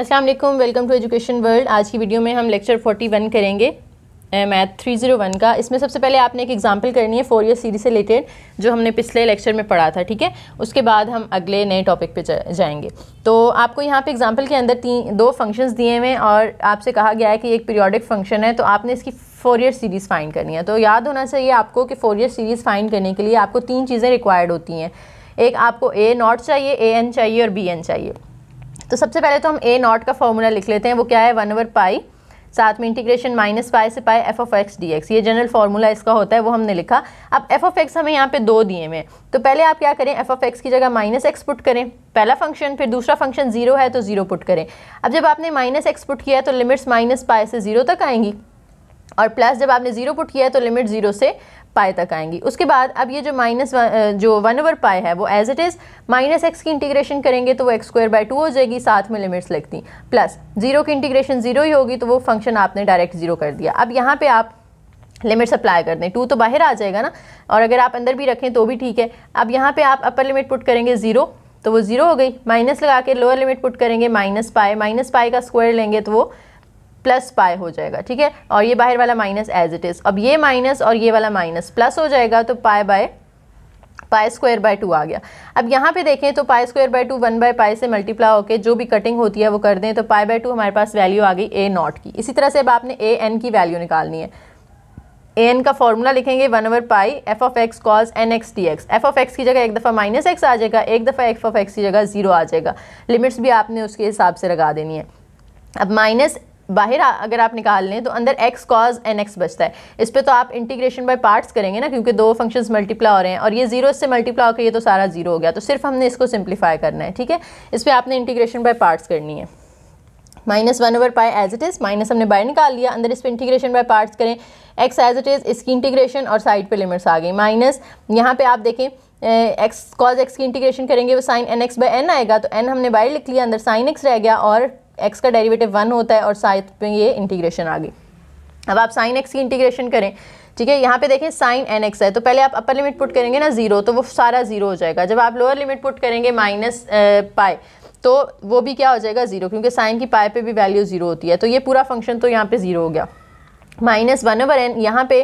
Aslam welcome to education world आज की video में हम लेक्चर 41 करेंगे मैथ 301 का इसमें सबसे पहले आपने एक एग्जांपल करनी है फोर ईयर सीरीज से रिलेटेड जो हमने पिछले लेक्चर में पढ़ा था ठीक है उसके बाद हम अगले नए टॉपिक पे जा, जाएंगे तो आपको यहाँ पे एग्जांपल के अंदर तीन दो फंक्शंस दिए हुए और आपसे कहा गया है कि एक पीरियोडिक फंक्शन है तो आपने इसकी फोर ईयर सीरीज़ फाइंड करनी है तो याद होना चाहिए आपको कि फोर ईयर सीरीज़ फाइंड करने के लिए आपको तीन चीज़ें रिक्वायर्ड होती हैं एक आपको ए नॉट चाहिए ए एन चाहिए और बी एन चाहिए तो सबसे पहले तो हम ए नॉट का फॉर्मूला लिख लेते हैं वो क्या है वन ओवर पाई साथ में इंटीग्रेशन माइनस पाई से pi f of x d x ये जनरल फार्मूला इसका होता है वो हमने लिखा अब एफ ऑफ एक्स हमें यहाँ पे दो दिए हुए तो पहले आप क्या करें एफ ऑफ एक्स की जगह माइनस एक्स पुट करें पहला फंक्शन फिर दूसरा फंक्शन जीरो है तो जीरो पुट करें अब जब आपने माइनस एक्स पुट किया है तो लिमिट्स माइनस पाए से जीरो तक आएंगी और प्लस जब आपने जीरो पुट किया है तो लिमिट जीरो से पाए तक आएंगी उसके बाद अब ये जो माइनस जो वन ओवर पाए है वो as it is minus x की इंटीग्रेशन करेंगे तो वो एक्स स्क्वायर बाई टू हो जाएगी साथ में लिमिट्स लगती प्लस जीरो की इंटीग्रेशन जीरो ही होगी तो वो फंक्शन आपने डायरेक्ट जीरो कर दिया अब यहाँ पे आप लिमिट्स अप्लाई कर दें टू तो बाहर आ जाएगा ना और अगर आप अंदर भी रखें तो भी ठीक है अब यहाँ पर आप अपर लिमिट पुट करेंगे ज़ीरो तो वो ज़ीरो हो गई माइनस लगा के लोअर लिमिट पुट करेंगे माइनस पाए माइनस पाए का स्क्वायर लेंगे तो वो प्लस पाए हो जाएगा ठीक है और ये बाहर वाला माइनस एज इट इज़ अब ये माइनस और ये वाला माइनस प्लस हो जाएगा तो pi by pi square by two आ गया अब यहाँ पे देखें तो pi square by two one by pi से मल्टीप्लाई होकर जो भी कटिंग होती है वो कर दें तो पाई बाय टू हमारे पास वैल्यू आ गई ए नॉट की इसी तरह से अब आपने ए एन की वैल्यू निकालनी है ए एन का फॉर्मूला लिखेंगे one over pi f of x cos n x d x f of x की जगह एक दफ़ा माइनस एक्स आ जाएगा एक दफ़ा एफ ऑफ एक्स की जगह जीरो आ जाएगा लिमिट्स भी आपने उसके हिसाब से लगा देनी है अब माइनस बाहर अगर आप निकाल लें तो अंदर एक्स कॉज एन एक्स बचता है इस पर तो आप इंटीग्रेशन बाय पार्ट्स करेंगे ना क्योंकि दो फंक्शंस मल्टीप्लाई हो रहे हैं और ये जीरो से मल्टीप्लाई होकर ये तो सारा जीरो हो गया तो सिर्फ हमने इसको सिंप्लीफाई करना है ठीक है इस पर आपने इंटीग्रेशन बाय पार्ट्स करनी है minus one over pi as it is minus हमने बाहर निकाल लिया अंदर इस पर इंटीग्रेशन बाय पार्ट्स करें एक्स एज इट इज़ इसकी इंटीग्रेशन और साइड पर लिमिट्स आ गई माइनस यहाँ पे आप देखें एक्स कॉज एक्स की इंटीग्रेशन करेंगे वो sine n x by n आएगा तो एन हमने बाहर लिख लिया अंदर साइन एक्स रह गया और एक्स का डेरिवेटिव वन होता है और साथ में ये इंटीग्रेशन आ गई अब आप साइन एक्स की इंटीग्रेशन करें ठीक है यहाँ पे देखें साइन एन एक्स है तो पहले आप अपर लिमिट पुट करेंगे ना जीरो तो वो सारा जीरो हो जाएगा जब आप लोअर लिमिट पुट करेंगे माइनस पाए तो वो भी क्या हो जाएगा ज़ीरो क्योंकि साइन की पाए पे भी वैल्यू ज़ीरो होती है तो ये पूरा फंक्शन तो यहाँ पे ज़ीरो हो गया माइनस वन ओवर एन यहाँ पे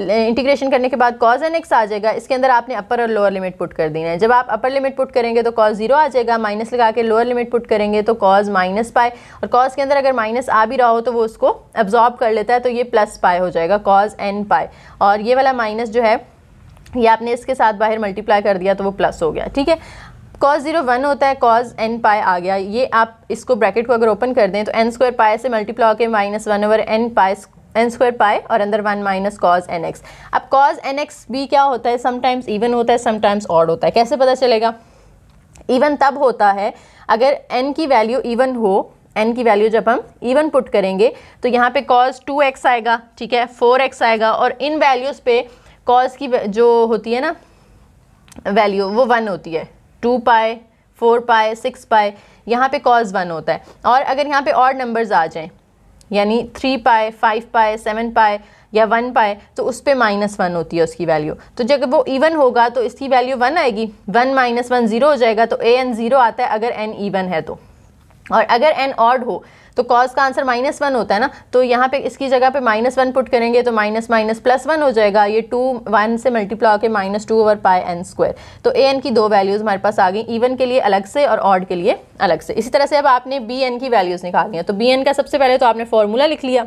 इंटीग्रेशन करने के बाद कॉज एन एक्स आ जाएगा इसके अंदर आपने अपर और लोअर लिमिट पुट कर देना है जब आप अपर लिमिट पुट करेंगे तो कॉज जीरो आ जाएगा माइनस लगा के लोअर लिमिट पुट करेंगे तो कॉज माइनस पाए और कॉज के अंदर अगर माइनस आ भी रहा हो तो वो उसको एब्जॉर्ब कर लेता है तो ये प्लस पाए हो जाएगा कॉज एन पाए और ये वाला माइनस जो है ये आपने इसके साथ बाहर मल्टीप्लाई कर दिया तो वो प्लस हो गया ठीक है कॉज जीरो वन होता है कॉज एन पाए आ गया ये आप इसको ब्रैकेट को अगर ओपन कर दें तो एन स्क्वायर पाए से मल्टीप्लाई होकर minus one over n pi n square pi और अंदर one minus cos n x अब कॉज एन एक्स भी क्या होता है समटाइम्स इवन होता है समटाइम्स ऑड होता है कैसे पता चलेगा इवन तब होता है अगर एन की वैल्यू इवन हो एन की वैल्यू जब हम इवन पुट करेंगे तो यहाँ पे कॉज टू एक्स आएगा ठीक है फोर एक्स आएगा और इन वैल्यूज़ पे कॉज की जो होती है ना वैल्यू वो वन होती है टू पाए फोर पाए सिक्स पाए यहाँ पे कॉज वन होता है और अगर यहाँ पे और नंबर्स आ जाएँ यानी थ्री पाए फाइव पाए सेवन पाए या वन पाए तो उस पर माइनस वन होती है उसकी वैल्यू तो जब वो इवन होगा तो इसकी वैल्यू वन आएगी वन माइनस वन ज़ीरो हो जाएगा तो ए एन ज़ीरो आता है अगर एन ईवन है तो और अगर एन ऑड हो तो कॉज का आंसर माइनस वन होता है ना तो यहाँ पे इसकी जगह पे माइनस वन पुट करेंगे तो माइनस माइनस प्लस वन हो जाएगा ये टू वन से मल्टीप्लाई होकर minus two over pi n square तो ए एन की दो वैल्यूज़ हमारे पास आ गई इवन के लिए अलग से और ऑड के लिए अलग से इसी तरह से अब आपने बी एन की वैल्यूज़ निकाल है तो बी एन का सबसे पहले तो आपने फॉर्मूला लिख लिया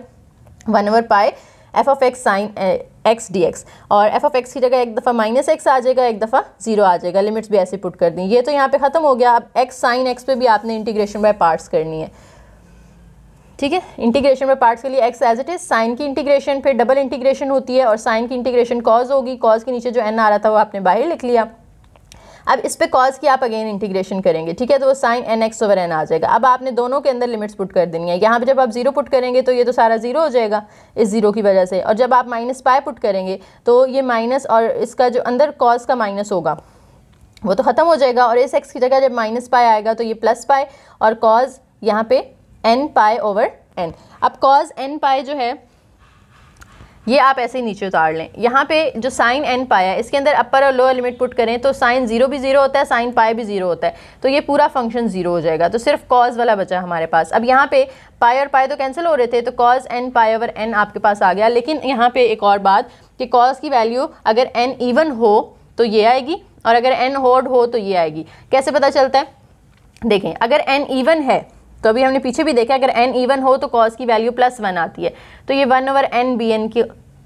one over pi f of x sine x d x और एफ ऑफ एक्स की जगह एक दफ़ा माइनस एक्स आ जाएगा एक दफ़ा जीरो आ जाएगा लिमिट्स भी ऐसे पुट कर दी ये तो यहाँ पे ख़त्म हो गया अब एक्स साइन एक्स पे भी आपने इंटीग्रेशन बाय पार्ट्स करनी है ठीक है इंटीग्रेशन में पार्ट्स के लिए x as it is sine की इंटीग्रेशन फिर डबल इंटीग्रेशन होती है और साइन की इंटीग्रेशन कॉज होगी कॉज के नीचे जो एन आ रहा था वो आपने बाहर लिख लिया अब इस पे कॉज की आप अगेन इंटीग्रेशन करेंगे ठीक है तो वो sine n x over n आ जाएगा अब आपने दोनों के अंदर लिमिट्स पुट कर देनी है यहाँ पे जब आप जीरो पुट करेंगे तो ये तो सारा जीरो हो जाएगा इस जीरो की वजह से और जब आप माइनस पाए पुट करेंगे तो ये माइनस और इसका जो अंदर कॉज का माइनस होगा वो तो ख़त्म हो जाएगा और इस एक्स की जगह जब माइनस पाए आएगा तो ये प्लस पाए और कॉज यहाँ पे एन पाए ओवर एन अब कॉज एन पाए जो है ये आप ऐसे ही नीचे उतार लें यहाँ पे जो साइन एन पाया है इसके अंदर अपर और लोअर लिमिट पुट करें तो साइन ज़ीरो भी ज़ीरो होता है साइन पाए भी ज़ीरो होता है तो ये पूरा फंक्शन ज़ीरो हो जाएगा तो सिर्फ कॉज वाला बचा हमारे पास अब यहाँ पे पाए और पाए तो कैंसिल हो रहे थे तो cos n pi over n आपके पास आ गया लेकिन यहाँ पे एक और बात कि कॉज की वैल्यू अगर एन इवन हो तो ये आएगी और अगर एन होड हो तो ये आएगी कैसे पता चलता है देखें अगर एन इवन है तो अभी हमने पीछे भी देखा अगर एन ईवन हो तो कॉज की वैल्यू प्लस वन आती है तो ये one over n B N की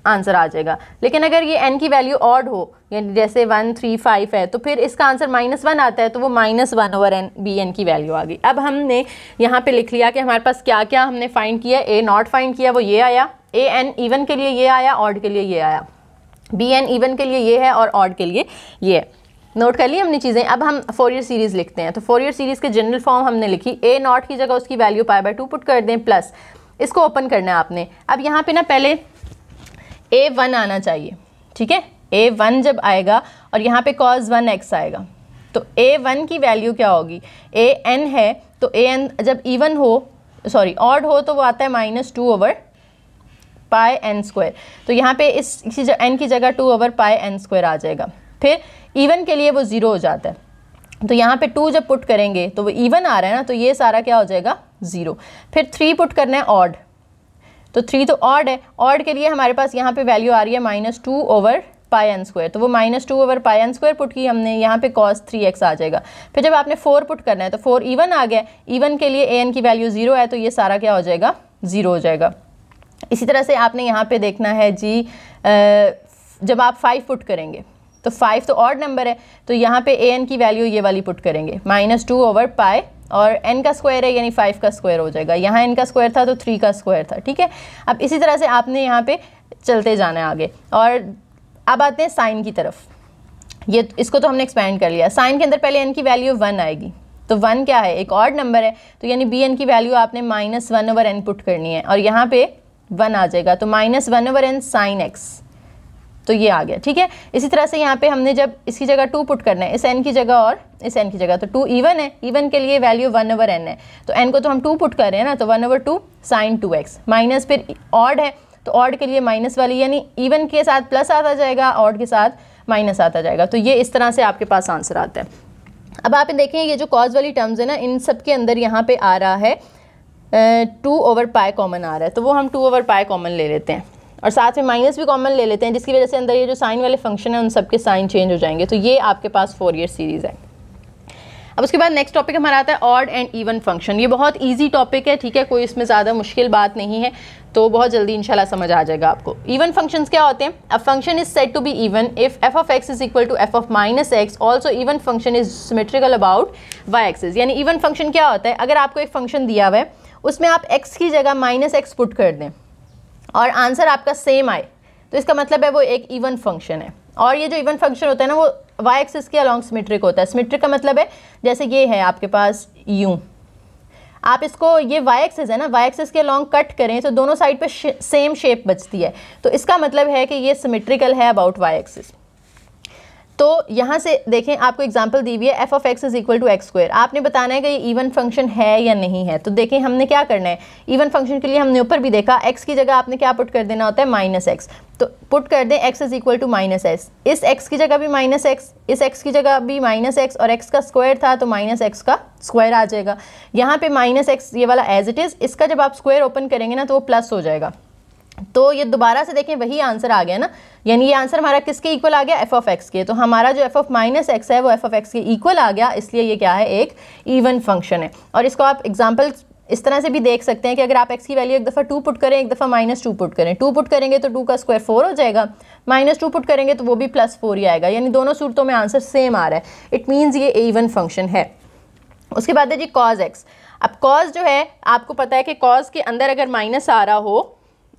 आंसर आ जाएगा लेकिन अगर ये एन की वैल्यू ऑड हो यानी जैसे वन थ्री फाइव है तो फिर इसका आंसर माइनस वन आता है तो वो minus one over n B N की वैल्यू आ गई अब हमने यहाँ पे लिख लिया कि हमारे पास क्या क्या हमने फाइंड किया ए नॉट फाइंड किया वो ये आया ए एन इवन के लिए ये आया ऑड के लिए ये आया बी एन इवन के लिए ये है और ऑड के लिए ये है नोट कर ली हमने चीज़ें अब हम फोर ईयर सीरीज़ लिखते हैं तो फोर ईयर सीरीज़ के जनरल फॉर्म हमने लिखी ए नॉट की जगह उसकी value pi by two put कर दें प्लस इसको ओपन करना है आपने अब यहाँ पे ना पहले ए वन आना चाहिए ठीक है ए वन जब आएगा और यहाँ पे कॉज वन एक्स आएगा तो ए वन की वैल्यू क्या होगी ए एन है तो ए एन जब इवन हो सॉरी ऑड हो तो वो आता है minus two over pi n square तो यहाँ पे इस एन की जगह two over pi n square आ जाएगा फिर इवन के लिए वो ज़ीरो हो जाता है तो यहाँ पे टू जब पुट करेंगे तो वो इवन आ रहा है ना तो ये सारा क्या हो जाएगा ज़ीरो फिर थ्री पुट करना है ऑड तो थ्री तो ऑड है ऑड के लिए हमारे पास यहाँ पे वैल्यू आ रही है minus two over pi n square तो वो minus two over pi n square put की हमने यहाँ पे कॉस थ्री एक्स आ जाएगा फिर जब आपने फोर पुट करना है तो फोर इवन आ गया इवन के लिए ए एन की वैल्यू ज़ीरो है तो ये सारा क्या हो जाएगा ज़ीरो हो जाएगा इसी तरह से आपने यहाँ पे देखना है जी जब आप फाइव पुट करेंगे तो फाइव तो ऑड नंबर है तो यहाँ पे ए एन की वैल्यू ये वाली पुट करेंगे माइनस टू ओवर पाए और एन का स्क्वायर है यानी फाइव का स्क्वायर हो जाएगा यहाँ एन का स्क्वायर था तो थ्री का स्क्वायर था ठीक है अब इसी तरह से आपने यहाँ पे चलते जाना है आगे और अब आते हैं साइन की तरफ ये इसको तो हमने एक्सपेंड कर लिया साइन के अंदर पहले एन की वैल्यू वन आएगी तो वन क्या है एक ऑड नंबर है तो यानी बी एन की वैल्यू आपने minus one over n put करनी है और यहाँ पर वन आ जाएगा तो minus one over n sine x तो ये आ गया ठीक है इसी तरह से यहाँ पे हमने जब इसकी जगह टू पुट करना है इस एन की जगह और इस एन की जगह तो टू इवन है इवन के लिए वैल्यू वन ओवर एन है तो एन को तो हम टू पुट कर रहे हैं ना तो one over two sine two x minus फिर ऑड है तो ऑड के लिए माइनस वाली यानी इवन के साथ प्लस आता जाएगा ऑड के साथ माइनस आता जाएगा तो ये इस तरह से आपके पास आंसर आता है अब आप देखें ये जो कॉज वाली टर्म्स है ना इन सब के अंदर यहाँ पे आ रहा है टू ओवर पाए कॉमन आ रहा है तो वो हम टू ओवर पाए कॉमन ले लेते हैं और साथ में माइनस भी कॉमन ले लेते हैं जिसकी वजह से अंदर ये जो साइन वाले फंक्शन है उन सबके साइन चेंज हो जाएंगे तो ये आपके पास फोर ईयर सीरीज़ है अब उसके बाद नेक्स्ट टॉपिक हमारा आता है ऑड एंड इवन फंक्शन ये बहुत इजी टॉपिक है ठीक है कोई इसमें ज़्यादा मुश्किल बात नहीं है तो बहुत जल्दी इंशाल्लाह समझ आ जाएगा आपको इवन फंक्शंस क्या होते हैं a function is set to be even if f of x is equal to f of minus x also even function is symmetrical about y axis यानी इवन फंक्शन क्या होता है अगर आपको एक फंक्शन दिया हुआ है उसमें आप एक्स की जगह माइनस एक्स पुट कर दें और आंसर आपका सेम आए तो इसका मतलब है वो एक इवन फंक्शन है और ये जो इवन फंक्शन होता है ना वो वाई एक्सिस के अलॉन्ग सिमेट्रिक होता है सिमेट्रिक का मतलब है जैसे ये है आपके पास यू आप इसको ये वाई एक्सेस है ना वाई एक्सिस के अलॉन्ग कट करें तो दोनों साइड पे सेम शेप बचती है तो इसका मतलब है कि ये सिमेट्रिकल है अबाउट वाई एक्सिस तो यहाँ से देखें आपको एग्जाम्पल दी हुई है f of x is equal to x square आपने बताना है कि ये इवन फंक्शन है या नहीं है तो देखें हमने क्या करना है इवन फंक्शन के लिए हमने ऊपर भी देखा एक्स की जगह आपने क्या पुट कर देना होता है माइनस एक्स तो पुट कर दें x is equal to minus x इस एक्स की जगह भी माइनस एक्स इस एक्स की जगह भी माइनस एक्स और एक्स का स्क्वायर था तो माइनस एक्स का स्क्वायर आ जाएगा यहाँ पे माइनस एक्स ये वाला एज इट इज़ इसका जब आप स्क्वायर ओपन करेंगे ना तो वो प्लस हो जाएगा तो ये दोबारा से देखें वही आंसर आ गया ना यानी ये आंसर हमारा किसके इक्वल आ गया एफ ऑफ एक्स के तो हमारा जो एफ ऑफ माइनस एक्स है वो एफ ऑफ एक्स के इक्वल आ गया इसलिए ये क्या है एक इवन फंक्शन है और इसको आप एग्जाम्पल इस तरह से भी देख सकते हैं कि अगर आप एक्स की वैल्यू एक दफ़ा टू पुट करें एक दफ़ा माइनस टू पुट करें टू पुट करेंगे तो टू का स्क्वायर फोर हो जाएगा माइनस टू पुट करेंगे तो वो भी प्लस फोर ही आएगा यानी दोनों सूरतों में आंसर सेम आ रहा है इट मीन्स ये एवन फंक्शन है उसके बाद है जी कॉज एक्स अब कॉज जो है आपको पता है कि कॉज के अंदर अगर माइनस आ रहा हो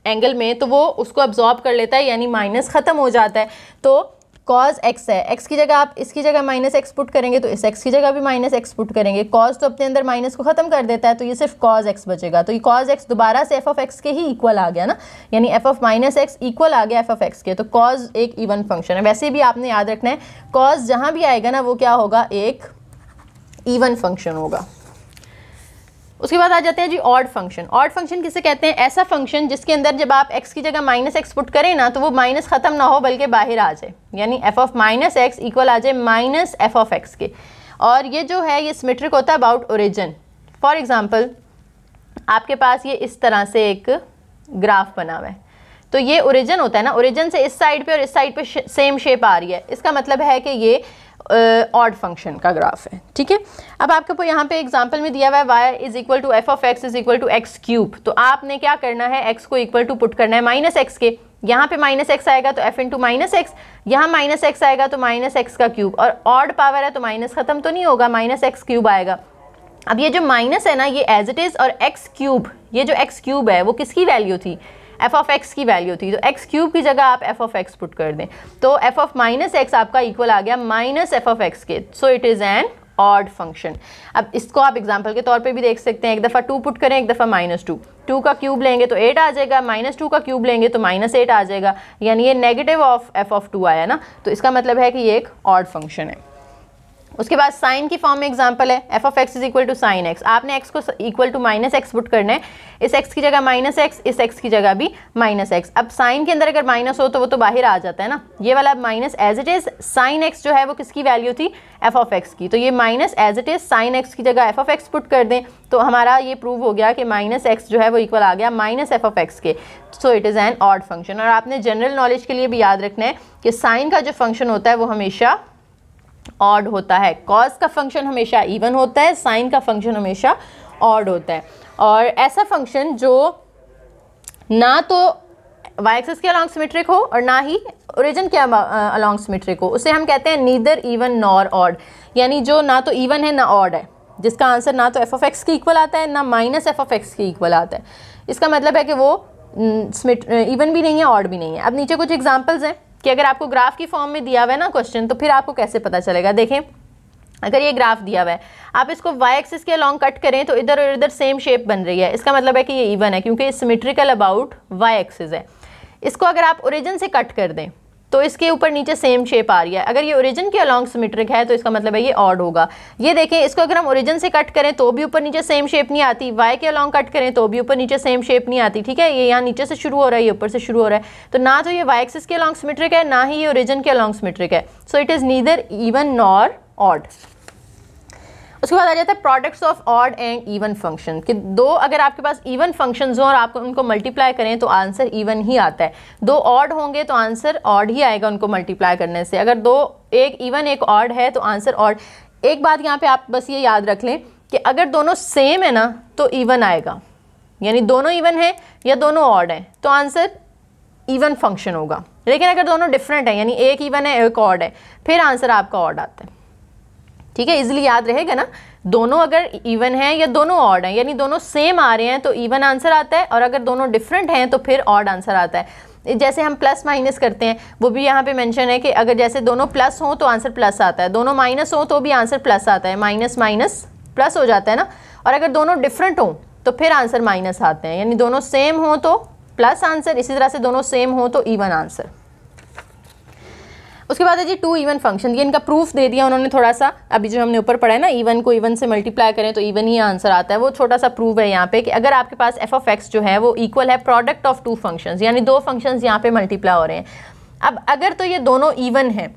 एंगल में तो वो उसको अब्जॉर्ब कर लेता है यानी माइनस ख़त्म हो जाता है तो कॉज एक्स है एक्स की जगह आप इसकी जगह माइनस एक्स पुट करेंगे तो इस एक्स की जगह भी माइनस एक्स पुट करेंगे कॉज तो अपने अंदर माइनस को खत्म कर देता है तो ये सिर्फ कॉज एक्स बचेगा तो ये कॉज एक्स दोबारा से एफ ऑफ एक्स के ही इक्वल आ गया ना यानी f of minus x equal आ गया एफ ऑफ एक्स के तो कॉज एक इवन फंक्शन है वैसे भी आपने याद रखना है कॉज जहाँ भी आएगा ना वो क्या होगा एक ईवन फंक्शन होगा उसके बाद आ जाते हैं जी ऑड फंक्शन ऑड फंक्शन किसे कहते हैं ऐसा फंक्शन जिसके अंदर जब आप एक्स की जगह माइनस एक्स पुट करें ना तो वो माइनस ख़त्म ना हो बल्कि बाहर आ जाए यानी f of minus x equal आ जाए माइनस एफ ऑफ एक्स के और ये जो है ये सिमेट्रिक होता है अबाउट ओरिजिन फॉर एग्ज़ाम्पल आपके पास ये इस तरह से एक ग्राफ बना हुआ है तो ये ओरिजिन होता है ना ओरिजिन से इस साइड पे और इस साइड पे सेम शेप आ रही है इसका मतलब है कि ये ऑड फंक्शन का ग्राफ है ठीक है अब आपके को यहाँ पे एग्जांपल में दिया हुआ है y is equal to f of x is equal to x cube तो आपने क्या करना है एक्स को इक्वल टू पुट करना है माइनस एक्स के यहाँ पे माइनस एक्स आएगा तो f into minus x यहाँ माइनस एक्स आएगा तो माइनस एक्स का क्यूब और ऑड पावर है तो माइनस खत्म तो नहीं होगा माइनस एक्स क्यूब आएगा अब ये जो माइनस है ना ये एज इट इज़ और एक्स क्यूब ये जो एक्स क्यूब है वो किसकी वैल्यू थी एफ ऑफ एक्स की वैल्यू थी तो एक्स क्यूब की जगह आप एफ ऑफ एक्स पुट कर दें तो एफ ऑफ माइनस एक्स आपका इक्वल आ गया माइनस एफ ऑफ एक्स के so it is an odd function अब इसको आप एग्जाम्पल के तौर पर भी देख सकते हैं एक दफ़ा टू पुट करें एक दफ़ा माइनस टू टू का क्यूब लेंगे तो एट आ जाएगा माइनस टू का क्यूब लेंगे तो माइनस एट आ जाएगा यानी ये negative of f of two आया ना तो इसका मतलब है कि ये एक ऑड फंक्शन है उसके बाद साइन की फॉर्म में एग्जाम्पल है f of x is equal to sine x आपने एक्स को equal to minus x put करना है इस एक्स की जगह माइनस एक्स इस एक्स की जगह भी माइनस एक्स अब साइन के अंदर अगर माइनस हो तो वो तो बाहर आ जाता है ना ये वाला minus as it is sine x जो है वो किसकी वैल्यू थी एफ ऑफ एक्स की तो ये minus as it is sine x की जगह एफ ऑफ एक्स पुट कर दें तो हमारा ये प्रूव हो गया कि माइनस एक्स जो है वो इक्वल आ गया माइनस एफ ऑफ एक्स के so it is an odd function और आपने जनरल नॉलेज के लिए भी याद रखना है कि साइन का जो फंक्शन होता है वो हमेशा ऑड होता है कॉज का फंक्शन हमेशा इवन होता है साइन का फंक्शन हमेशा ऑड होता है और ऐसा फंक्शन जो ना तो वाई एक्सेस के अलॉन्ग सिमेट्रिक हो और ना ही ओरिजिन के अलॉन्ग सिमेट्रिक हो उसे हम कहते हैं नीदर इवन नॉर ऑड यानी जो ना तो इवन है ना ऑड है जिसका आंसर ना तो एफ ऑफ एक्स के इक्वल आता है ना माइनस एफ ऑफ एक्स के इक्वल आता है इसका मतलब है कि वो इवन भी नहीं है ऑड भी नहीं है अब नीचे कुछ एग्जाम्पल्स हैं कि अगर आपको ग्राफ की फॉर्म में दिया हुआ है ना क्वेश्चन तो फिर आपको कैसे पता चलेगा देखें अगर ये ग्राफ दिया हुआ है आप इसको वाई एक्सिस के अलॉन्ग कट करें तो इधर और इधर सेम शेप बन रही है इसका मतलब है कि ये इवन है क्योंकि सिमेट्रिकल अबाउट वाई एक्सिस है इसको अगर आप ओरिजिन से कट कर दें तो इसके ऊपर नीचे सेम शेप आ रही है अगर ये ओरिजिन के अलॉन्ग सिमेट्रिक है तो इसका मतलब है ये ऑड होगा ये देखें इसको अगर हम ओरिजिन से कट करें तो भी ऊपर नीचे सेम शेप नहीं आती वाई के अलॉन्ग कट करें तो भी ऊपर नीचे सेम शेप नहीं आती ठीक है ये यहाँ नीचे से शुरू हो रहा है ये ऊपर से शुरू हो रहा है तो ना तो ये वाई एक्सिस के अलॉन्ग सिमेट्रिक है ना ही ये ओरिजिन के अलॉन्ग सिमेट्रिक है so it is neither even nor odd उसके बाद आ जाता है products of odd and even function कि दो अगर आपके पास इवन फंक्शन हों और आप उनको मल्टीप्लाई करें तो आंसर इवन ही आता है दो ऑड होंगे तो आंसर ऑड ही आएगा उनको मल्टीप्लाई करने से अगर दो एक इवन एक ऑड है तो आंसर ऑड एक बात यहाँ पे आप बस ये याद रख लें कि अगर दोनों सेम है ना तो इवन आएगा यानी दोनों इवन है या दोनों ऑड हैं तो आंसर इवन फंक्शन होगा लेकिन अगर दोनों डिफरेंट हैं यानी एक इवन है एक ऑड है फिर आंसर आपका ऑड आता है ठीक है इजिली याद रहेगा ना दोनों अगर इवन हैं या दोनों ऑड हैं यानी दोनों सेम आ रहे हैं तो इवन आंसर आता है और अगर दोनों डिफरेंट हैं तो फिर ऑड आंसर आता है जैसे हम प्लस माइनस करते हैं वो भी यहाँ पे मेंशन है कि अगर जैसे दोनों प्लस हों तो आंसर प्लस आता है दोनों माइनस हों तो भी आंसर प्लस आता है माइनस माइनस प्लस हो जाता है ना और अगर दोनों डिफरेंट हों तो फिर आंसर माइनस आते हैं यानी दोनों सेम हों तो प्लस आंसर इसी तरह से दोनों सेम हों तो ईवन आंसर उसके बाद है जी टू इवन फंक्शन ये इनका प्रूफ दे दिया उन्होंने थोड़ा सा अभी जो हमने ऊपर पढ़ा है ना इवन को इवन से मल्टीप्लाई करें तो इवन ही आंसर आता है वो छोटा सा प्रूफ है यहाँ पे कि अगर आपके पास एफ ऑफ एक्स जो है वो इक्वल है प्रोडक्ट ऑफ टू फंक्शन यानी दो फंक्शन यहाँ पे मल्टीप्लाई हो रहे हैं अब अगर तो ये दोनों इवन है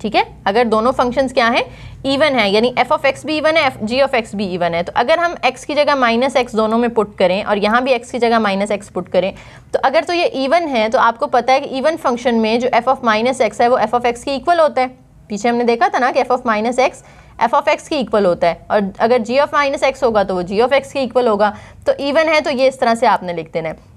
ठीक है अगर दोनों फंक्शंस क्या हैं इवन है यानी एफ ऑफ एक्स भी इवन है जी ऑफ एक्स भी इवन है तो अगर हम एक्स की जगह माइनस एक्स दोनों में पुट करें और यहाँ भी एक्स की जगह माइनस एक्स पुट करें तो अगर तो ये इवन है तो आपको पता है कि इवन फंक्शन में जो एफ ऑफ माइनस एक्स है वो एफ ऑफ एक्स के इक्वल होता है पीछे हमने देखा था ना कि f of minus x f of x के इक्वल होता है और अगर जी ऑफ माइनस एक्स होगा तो वो जी ऑफ एक्स के इक्वल होगा तो इवन है तो ये इस तरह से आपने लिख देना है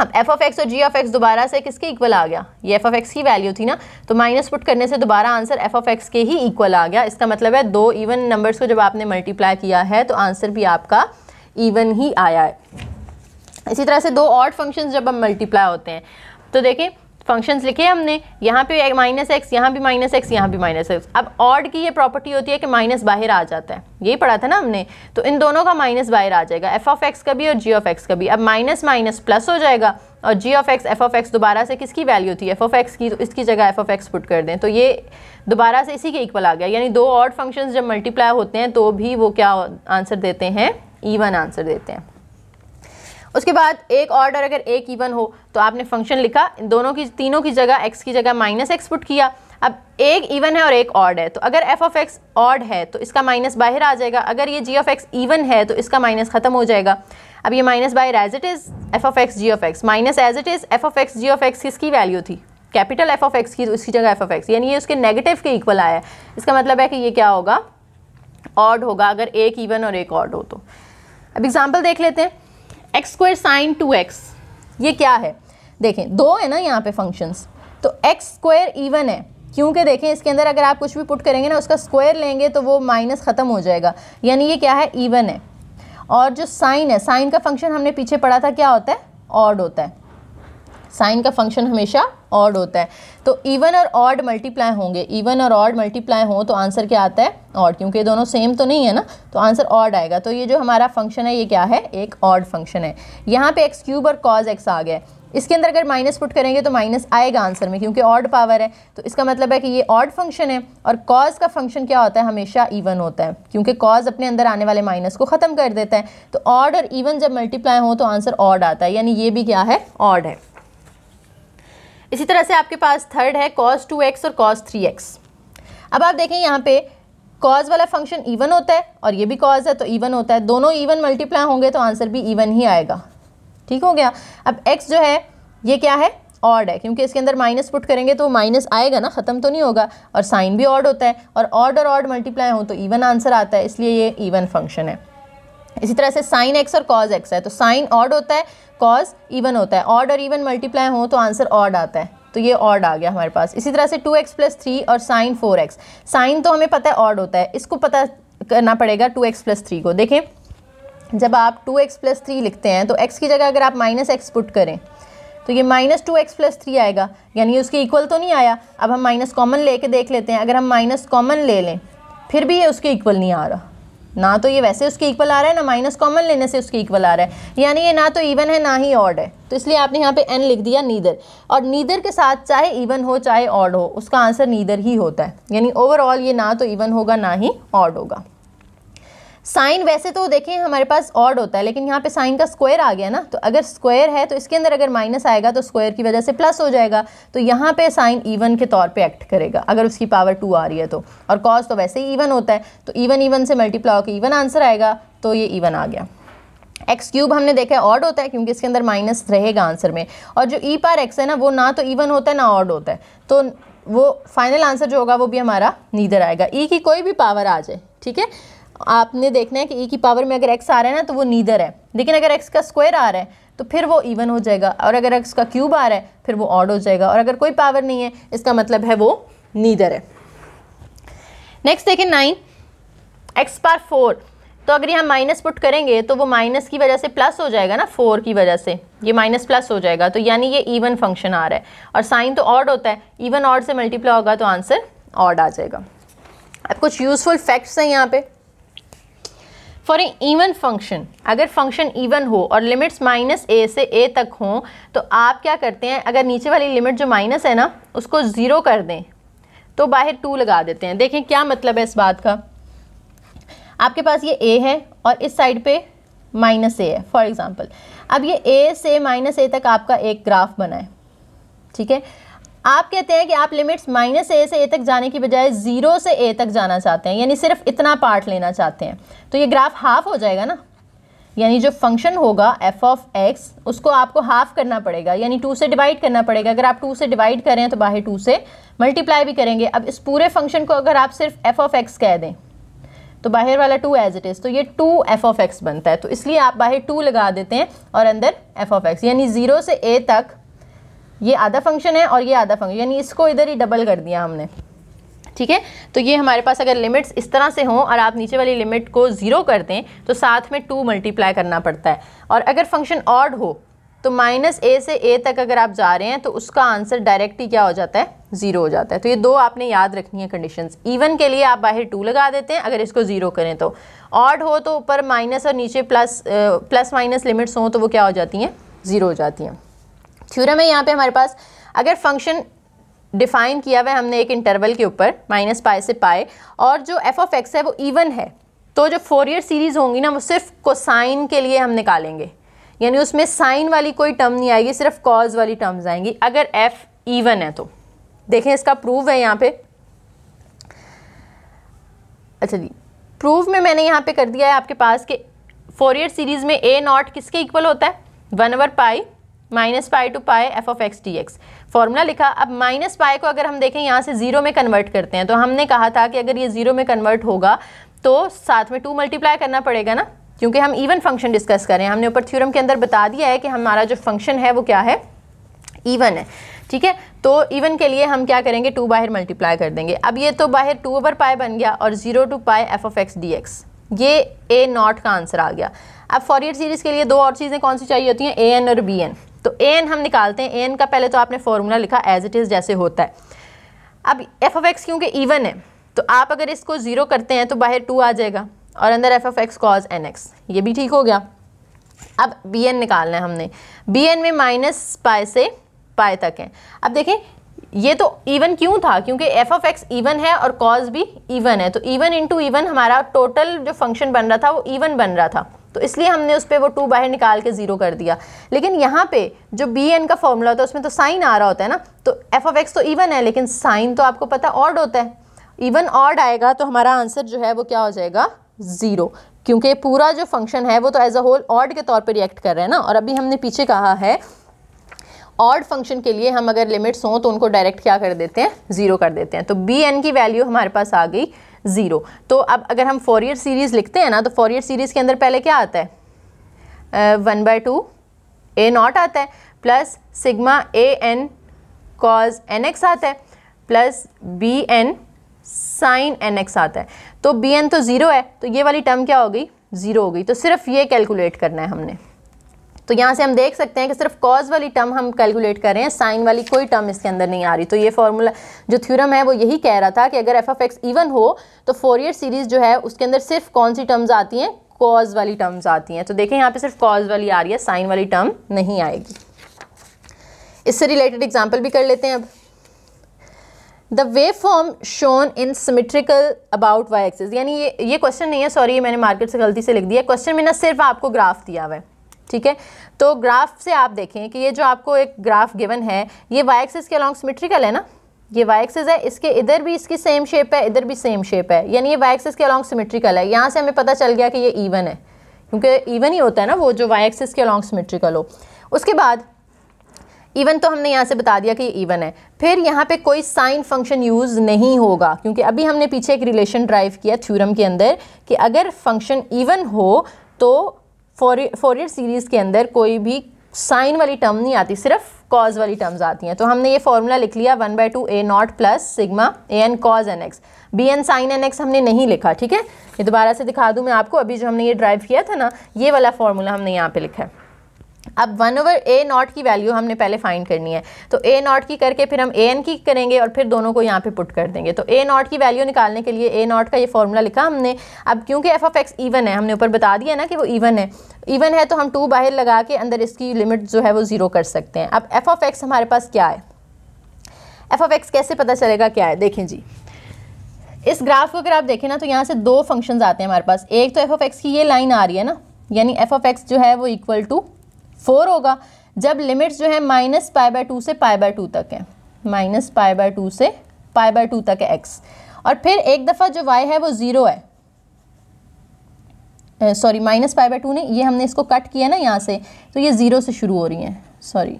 अब एफ ऑफ एक्स और जी ऑफ एक्स दोबारा से किसके इक्वल आ गया ये एफ ऑफ एक्स की वैल्यू थी ना तो माइनस पुट करने से दोबारा आंसर एफ ऑफ एक्स के ही इक्वल आ गया इसका मतलब है दो इवन नंबर्स को जब आपने मल्टीप्लाई किया है तो आंसर भी आपका इवन ही आया है इसी तरह से दो ऑड फंक्शंस जब हम मल्टीप्लाई होते हैं तो देखें फंक्शंस लिखे हमने यहाँ पे माइनस एक्स यहाँ भी माइनस एक्स यहाँ भी माइनस एक्स अब ऑड की ये प्रॉपर्टी होती है कि माइनस बाहर आ जाता है यही पढ़ा था ना हमने तो इन दोनों का माइनस बाहर आ जाएगा एफ ऑफ एक्स का भी और जी ऑफ एक्स का भी अब माइनस माइनस प्लस हो जाएगा और g of x f of x दोबारा से किसकी वैल्यू थी एफ ऑफ एक्स की तो इसकी जगह एफ ऑफ एक्स पुट कर दें तो ये दोबारा से इसी के इक्वल आ गया यानी दो ऑड फंक्शंस जब मल्टीप्लाई होते हैं तो भी वो क्या आंसर देते हैं ईवन आंसर देते हैं उसके बाद एक ऑर्डर अगर एक इवन हो तो आपने फंक्शन लिखा इन दोनों की तीनों की जगह एक्स की जगह माइनस एक्स पुट किया अब एक इवन है और एक ऑड है तो अगर एफ ऑफ एक्स ऑड है तो इसका माइनस बाहर आ जाएगा अगर ये जी ऑफ एक्स इवन है तो इसका माइनस ख़त्म हो जाएगा अब ये माइनस बाहर as it is f of x g of x minus as it is f of x g of x किसकी वैल्यू थी कैपिटल एफ ऑफ एक्स की उसकी जगह एफ ऑफ एक्स यानी ये उसके नेगेटिव के इक्वल आया है इसका मतलब है कि ये क्या होगा ऑड होगा अगर एक इवन और एक ऑड हो तो अब एग्जाम्पल देख लेते हैं x square sine two x ये क्या है देखें दो है ना यहाँ पे फंक्शंस तो एक्स स्क्वायर इवन है क्योंकि देखें इसके अंदर अगर आप कुछ भी पुट करेंगे ना उसका स्क्वायर लेंगे तो वो माइनस ख़त्म हो जाएगा यानी ये क्या है ईवन है और जो साइन है साइन का फंक्शन हमने पीछे पढ़ा था क्या होता है ऑड होता है साइन का फंक्शन हमेशा ऑड होता है तो इवन और ऑड मल्टीप्लाई होंगे इवन और ऑड मल्टीप्लाई हो तो आंसर क्या आता है ऑड क्योंकि ये दोनों सेम तो नहीं है ना तो आंसर ऑड आएगा तो ये जो हमारा फंक्शन है ये क्या है एक ऑड फंक्शन है यहाँ पे एक्स क्यूब और कॉज एक्स आ गया इसके अंदर अगर माइनस पुट करेंगे तो माइनस आएगा आंसर में क्योंकि ऑड पावर है तो इसका मतलब है कि ये ऑड फंक्शन है और कॉज का फंक्शन क्या होता है हमेशा इवन होता है क्योंकि कॉज अपने अंदर आने वाले माइनस को ख़त्म कर देता है तो ऑड और इवन जब मल्टीप्लाई हो तो आंसर ऑड आता है यानी ये भी क्या है ऑड है इसी तरह से आपके पास थर्ड है कॉस टू एक्स और कॉस थ्री एक्स अब आप देखें यहाँ पे कॉज वाला फंक्शन इवन होता है और ये भी कॉज है तो इवन होता है दोनों इवन मल्टीप्लाई होंगे तो आंसर भी इवन ही आएगा ठीक हो गया अब एक्स जो है ये क्या है ऑड है क्योंकि इसके अंदर माइनस पुट करेंगे तो माइनस आएगा ना ख़त्म तो नहीं होगा और साइन भी ऑड होता है और ऑड और ऑड मल्टीप्लाई हो तो इवन आंसर आता है इसलिए ये इवन फंक्शन है इसी तरह से साइन एक्स और कॉज एक्स है तो साइन ऑड होता है कॉज इवन होता है ऑड और इवन मल्टीप्लाई हो तो आंसर ऑड आता है तो ये ऑड आ गया हमारे पास इसी तरह से टू एक्स प्लस थ्री और साइन फोर एक्स साइन तो हमें पता है ऑड होता है इसको पता करना पड़ेगा टू एक्स प्लस थ्री को देखें जब आप टू एक्स प्लस थ्री लिखते हैं तो एक्स की जगह अगर आप माइनस एक्स पुट करें तो ये minus two x plus three आएगा यानी उसके इक्वल तो नहीं आया अब हम माइनस कॉमन ले कर देख लेते हैं अगर हम माइनस कॉमन ले लें फिर भी ये उसके इक्वल नहीं आ रहा ना तो ये वैसे उसके इक्वल आ रहा है ना माइनस कॉमन लेने से उसके इक्वल आ रहा है यानी ये ना तो इवन है ना ही ऑड है तो इसलिए आपने यहाँ पे एन लिख दिया नीदर और नीदर के साथ चाहे इवन हो चाहे ऑड हो उसका आंसर नीदर ही होता है यानी ओवरऑल ये ना तो इवन होगा ना ही ऑड होगा साइन वैसे तो देखें हमारे पास ऑड होता है लेकिन यहाँ पे साइन का स्क्वायर आ गया ना तो अगर स्क्वायर है तो इसके अंदर अगर माइनस आएगा तो स्क्वायर की वजह से प्लस हो जाएगा तो यहाँ पे साइन ईवन के तौर पे एक्ट करेगा अगर उसकी पावर टू आ रही है तो और कॉज तो वैसे ही ईवन होता है तो ईवन ईवन से मल्टीप्लाई होकर ईवन आंसर आएगा तो ये ईवन आ गया एक्स क्यूब हमने देखा है ऑड होता है क्योंकि इसके अंदर माइनस रहेगा आंसर में और जो ई पार एक्स है ना वो ना तो ईवन होता है ना ऑड होता है तो वो फाइनल आंसर जो होगा वो भी हमारा नीदर आएगा ई e की कोई भी पावर आ जाए ठीक है आपने देखना है कि ई की पावर में अगर एक्स आ रहा है ना तो वो नीदर है लेकिन अगर एक्स का स्क्वायर आ रहा है तो फिर वो इवन हो जाएगा और अगर एक्स का क्यूब आ रहा है फिर वो ऑड हो जाएगा और अगर कोई पावर नहीं है इसका मतलब है वो नीदर है नेक्स्ट देखें नाइन एक्स पार फोर तो अगर यहाँ माइनस पुट करेंगे तो वो माइनस की वजह से प्लस हो जाएगा ना फोर की वजह से ये माइनस प्लस हो जाएगा तो यानी ये इवन फंक्शन आ रहा है और साइन तो ऑड होता है इवन ऑड से मल्टीप्लाई होगा तो आंसर ऑड आ जाएगा अब कुछ यूज़फुल फैक्ट्स हैं यहाँ पे फॉर ए इवन फंक्शन अगर फंक्शन इवन हो और लिमिट्स माइनस ए से ए तक हों तो आप क्या करते हैं अगर नीचे वाली लिमिट जो माइनस है ना उसको ज़ीरो कर दें तो बाहर टू लगा देते हैं देखें क्या मतलब है इस बात का आपके पास ये ए है और इस साइड पे माइनस ए है फॉर एग्ज़ाम्पल अब ये ए से माइनस ए तक आपका एक ग्राफ बना है ठीक है आप कहते हैं कि आप लिमिट्स माइनस ए से ए तक जाने की बजाय ज़ीरो से ए तक जाना चाहते हैं यानी सिर्फ इतना पार्ट लेना चाहते हैं तो ये ग्राफ हाफ हो जाएगा ना यानी जो फंक्शन होगा एफ ऑफ एक्स उसको आपको हाफ करना पड़ेगा यानी टू से डिवाइड करना पड़ेगा अगर आप टू से डिवाइड करें तो बाहर टू से मल्टीप्लाई भी करेंगे अब इस पूरे फंक्शन को अगर आप सिर्फ एफ ऑफ एक्स कह दें तो बाहर वाला टू एज इट इज़ तो ये टू एफ ऑफ एक्स बनता है तो इसलिए आप बाहर टू लगा देते हैं और अंदर एफ ऑफ एक्स यानी ज़ीरो से ए तक ये आधा फंक्शन है और ये आधा फंक्शन यानी इसको इधर ही डबल कर दिया हमने ठीक है तो ये हमारे पास अगर लिमिट्स इस तरह से हों और आप नीचे वाली लिमिट को ज़ीरो कर दें तो साथ में टू मल्टीप्लाई करना पड़ता है और अगर फंक्शन ऑड हो तो माइनस ए से ए तक अगर आप जा रहे हैं तो उसका आंसर डायरेक्ट ही क्या हो जाता है ज़ीरो हो जाता है तो ये दो आपने याद रखनी है कंडीशन इवन के लिए आप बाहर टू लगा देते हैं अगर इसको ज़ीरो करें तो ऑड हो तो ऊपर माइनस और नीचे प्लस प्लस माइनस लिमिट्स हों तो वो क्या हो जाती हैं ज़ीरो हो जाती हैं थ्योरम है यहाँ पे हमारे पास अगर फंक्शन डिफाइन किया हुआ है हमने एक इंटरवल के ऊपर माइनस पाए से पाए और जो एफ ऑफ एक्स है वो इवन है तो जो फोर ईयर सीरीज़ होंगी ना वो सिर्फ कोसाइन के लिए हम निकालेंगे यानी उसमें साइन वाली कोई टर्म नहीं आएगी सिर्फ कॉज वाली टर्म्स आएंगी अगर एफ इवन है तो देखें इसका प्रूफ है यहाँ पे अच्छा जी प्रूफ में मैंने यहाँ पे कर दिया है आपके पास कि फोर ईयर सीरीज़ में ए नॉट किसके इक्वल होता है one over pi minus pi to pi f of x d x formula लिखा अब माइनस पाई को अगर हम देखें यहाँ से जीरो में कन्वर्ट करते हैं तो हमने कहा था कि अगर ये जीरो में कन्वर्ट होगा तो साथ में टू मल्टीप्लाई करना पड़ेगा ना क्योंकि हम इवन फंक्शन डिस्कस करें हमने ऊपर थ्योरम के अंदर बता दिया है कि हमारा जो फंक्शन है वो क्या है इवन है ठीक है तो इवन के लिए हम क्या करेंगे टू बाहर मल्टीप्लाई कर देंगे अब ये तो बाहर टू ओवर पाए बन गया और zero to pi f of x d x ये ए नॉट का आंसर आ गया अब फॉरियर सीरीज़ के लिए दो और चीज़ें कौन सी चाहिए होती हैं ए एन और बी एन तो ए एन हम निकालते हैं ए एन का पहले तो आपने फॉर्मूला लिखा एज इट इज़ जैसे होता है अब एफ ऑफ एक्स क्योंकि इवन है तो आप अगर इसको ज़ीरो करते हैं तो बाहर टू आ जाएगा और अंदर f of x cos n x ये भी ठीक हो गया अब बी एन निकालना है हमने बी एन में माइनस पाए से पाए तक है अब देखें ये तो इवन क्यों था क्योंकि एफ ऑफ एक्स इवन है और कॉज भी इवन है तो इवन इंटू इवन हमारा टोटल जो फंक्शन बन रहा था वो इवन बन रहा था तो इसलिए हमने उस पर वो टू बाहर निकाल के ज़ीरो कर दिया लेकिन यहाँ पे जो बी एन का फॉर्मूला होता है उसमें तो साइन आ रहा होता है ना तो एफ ऑफ एक्स तो इवन है लेकिन साइन तो आपको पता ऑड होता है इवन ऑड आएगा तो हमारा आंसर जो है वो क्या हो जाएगा ज़ीरो क्योंकि पूरा जो फंक्शन है वो तो एज अ होल ऑड के तौर पर रिएक्ट कर रहे हैं ना और अभी हमने पीछे कहा है ऑड फंक्शन के लिए हम अगर लिमिट्स हों तो उनको डायरेक्ट क्या कर देते हैं ज़ीरो कर देते हैं तो बी एन की वैल्यू हमारे पास आ गई ज़ीरो तो अब अगर हम ईयर सीरीज़ लिखते हैं ना तो ईयर सीरीज़ के अंदर पहले क्या आता है one by two a naught आता है plus sigma a n cos n x आता है plus b n sine n x आता है तो बी एन तो ज़ीरो है तो ये वाली टर्म क्या हो गई ज़ीरो हो गई तो सिर्फ ये कैलकुलेट करना है हमने तो यहाँ से हम देख सकते हैं कि सिर्फ कॉज वाली टर्म हम कैलकुलेट कर रहे हैं साइन वाली कोई टर्म इसके अंदर नहीं आ रही तो ये फॉर्मूला जो थ्योरम है वो यही कह रहा था कि अगर एफ ऑफ एक्स इवन हो तो फोर ईयर सीरीज़ जो है उसके अंदर सिर्फ कौन सी टर्म्स आती हैं कॉज वाली टर्म्स आती हैं तो देखें यहाँ पे सिर्फ कॉज वाली आ रही है साइन वाली टर्म नहीं आएगी इससे रिलेटेड एग्जाम्पल भी कर लेते हैं अब the way form shown in symmetrical about y axis यानी ये ये क्वेश्चन नहीं है सॉरी ये मैंने मार्केट से गलती से लिख दिया क्वेश्चन में ना सिर्फ आपको ग्राफ दिया हुआ है ठीक है तो ग्राफ से आप देखें कि ये जो आपको एक ग्राफ गिवन है ये वाई एक्सिस के अलॉन्ग सिमेट्रिकल है ना ये वाई एक्सिस है इसके इधर भी इसकी सेम शेप है इधर भी सेम शेप है यानी ये वाई एक्सिस के अलॉन्ग सिमेट्रिकल है यहाँ से हमें पता चल गया कि ये ईवन है क्योंकि ईवन ही होता है ना वो जो वाई एक्सिस के अलॉन्ग सिमेट्रिकल हो उसके बाद इवन तो हमने यहाँ से बता दिया कि ये इवन है फिर यहाँ पे कोई साइन फंक्शन यूज़ नहीं होगा क्योंकि अभी हमने पीछे एक रिलेशन ड्राइव किया थ्योरम के अंदर कि अगर फंक्शन इवन हो तो फोर ईयर सीरीज़ के अंदर कोई भी साइन वाली टर्म नहीं आती सिर्फ कॉज वाली टर्म्स आती हैं तो हमने ये फॉर्मूला लिख लिया one by two a naught plus sigma a n cos n x b n sine n x हमने नहीं लिखा ठीक है ये दोबारा से दिखा दूँ मैं आपको अभी जो हमने ये ड्राइव किया था ना ये वाला फॉर्मूला हमने यहाँ पे लिखा है अब वन ओवर ए नॉट की वैल्यू हमने पहले फाइंड करनी है तो ए नॉट की करके फिर हम ए एन की करेंगे और फिर दोनों को यहाँ पे पुट कर देंगे तो ए नॉट की वैल्यू निकालने के लिए ए नॉट का ये फॉर्मूला लिखा हमने अब क्योंकि एफ ऑफ एक्स ईवन है हमने ऊपर बता दिया ना कि वो ईवन है ईवन है तो हम टू बाहर लगा के अंदर इसकी लिमिट जो है वो ज़ीरो कर सकते हैं अब एफ ऑफ एक्स हमारे पास क्या है एफ ऑफ एक्स कैसे पता चलेगा क्या है देखें जी इस ग्राफ को अगर आप देखें ना तो यहाँ से दो फंक्शन आते हैं हमारे पास एक तो एफ ऑफ एक्स की ये लाइन आ रही है ना यानी एफ ऑफ एक्स जो है वो इक्वल टू फोर होगा जब लिमिट्स जो है माइनस पाई बाय टू से पाई बाय टू तक है माइनस पाई बाय टू से पाई बाय टू तक है एक्स और फिर एक दफ़ा जो वाई है वो ज़ीरो है sorry minus pi by two ने ये हमने इसको कट किया ना यहाँ से तो ये ज़ीरो से शुरू हो रही हैं सॉरी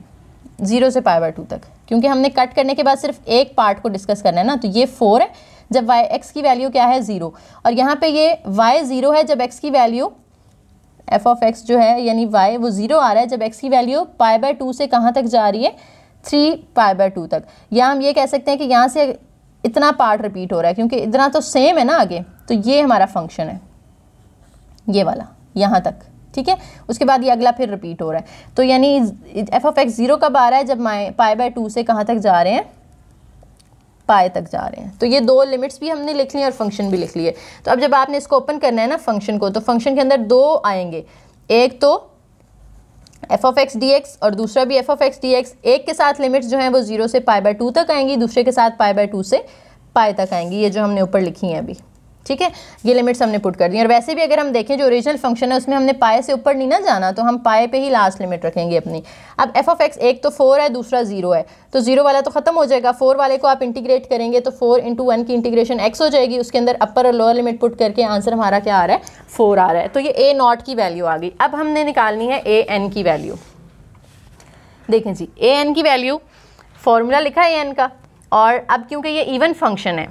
ज़ीरो से पाई बाय टू तक क्योंकि हमने कट करने के बाद सिर्फ एक पार्ट को डिस्कस करना है ना तो ये फोर है जब वाई एक्स की वैल्यू क्या है ज़ीरो और यहाँ पे ये वाई ज़ीरो है जब एक्स की वैल्यू एफ ऑफ एक्स जो है यानी वाई वो ज़ीरो आ रहा है जब एक्स की वैल्यू पाई बाय टू से कहाँ तक जा रही है थ्री पाई बाय टू तक या हम ये कह सकते हैं कि यहाँ से इतना पार्ट रिपीट हो रहा है क्योंकि इतना तो सेम है ना आगे तो ये हमारा फंक्शन है ये वाला यहाँ तक ठीक है उसके बाद ये अगला फिर रिपीट हो रहा है तो यानी एफ ऑफ एक्स ज़ीरो कब आ रहा है जब माई पाई बाय टू से कहाँ तक जा रहे हैं पाए तक जा रहे हैं तो ये दो लिमिट्स भी हमने लिख ली और फंक्शन भी लिख लिए तो अब जब आपने इसको ओपन करना है ना फंक्शन को तो फंक्शन के अंदर दो आएंगे एक तो f of x d x और दूसरा भी f of x d x एक के साथ लिमिट्स जो हैं वो जीरो से पाए बाय टू तक आएंगी दूसरे के साथ पाए बाय टू से पाए तक आएंगी ये जो हमने ऊपर लिखी हैं अभी ठीक है ये लिमिट्स हमने पुट कर दी और वैसे भी अगर हम देखें जो ओरिजिनल फंक्शन है उसमें हमने पाए से ऊपर नहीं ना जाना तो हम पाए पे ही लास्ट लिमिट रखेंगे अपनी अब एफ ऑफ एक्स एक तो फोर है दूसरा जीरो है तो जीरो वाला तो खत्म हो जाएगा फोर वाले को आप इंटीग्रेट करेंगे तो फोर इंटू वन की इंटीग्रेशन एक्स हो जाएगी उसके अंदर अपर और लोअर लिमिट पुट करके आंसर हमारा क्या आ रहा है फोर आ रहा है तो ये ए नॉट की वैल्यू आ गई अब हमने निकालनी है ए एन की वैल्यू देखें जी ए एन की वैल्यू फॉर्मूला लिखा है ए एन का और अब क्योंकि ये इवन फंक्शन है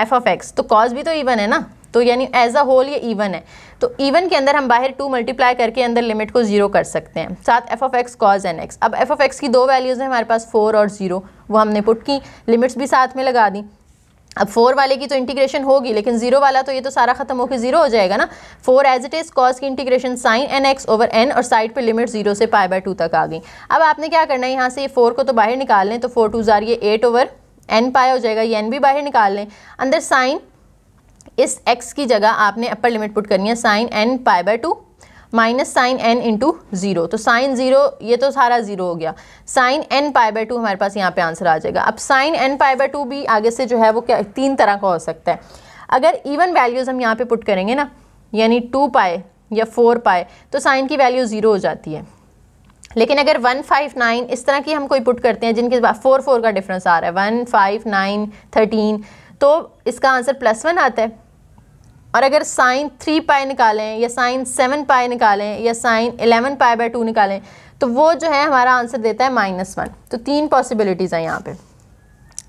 एफ ऑफ एक्स तो कॉज भी तो इवन है ना तो यानी एज अ होल ये इवन है तो इवन के अंदर हम बाहर टू मल्टीप्लाई करके अंदर लिमिट को जीरो कर सकते हैं साथ f of x cos n x अब एफ ऑफ एक्स की दो वैल्यूज़ हैं हमारे पास फोर और जीरो वो हमने पुट की लिमिट्स भी साथ में लगा दी अब फोर वाले की तो इंटीग्रेशन होगी लेकिन जीरो वाला तो ये तो सारा खत्म होकर जीरो हो जाएगा ना four as it is cos की integration sine n x over n और साइड पे लिमिट जीरो से पाई बाय टू तक आ गई अब आपने क्या करना है यहाँ से ये फोर को तो बाहर निकाल लें तो फोर टू ज़ार ये एट ओवर एन पाया हो जाएगा ये एन भी बाहर निकाल लें अंदर साइन इस एक्स की जगह आपने अपर लिमिट पुट करनी है sine n pi by two minus sine n into zero तो साइन ज़ीरो ये तो सारा ज़ीरो हो गया sine n pi by two हमारे पास यहाँ पे आंसर आ जाएगा अब sine n pi by two भी आगे से जो है वो क्या तीन तरह का हो सकता है अगर इवन वैल्यूज़ हम यहाँ पे पुट करेंगे ना यानी टू पाए या फोर पाए तो साइन की वैल्यू ज़ीरो हो जाती है लेकिन अगर वन फाइव नाइन इस तरह की हम कोई पुट करते हैं जिनके फोर फोर का डिफरेंस आ रहा है वन फाइव नाइन थर्टीन तो इसका आंसर प्लस वन आता है और अगर साइन थ्री पाए निकालें या साइन सेवन पाए निकालें या sine eleven pi by two निकालें तो वो जो है हमारा आंसर देता है माइनस वन तो तीन पॉसिबिलिटीज़ हैं यहाँ पे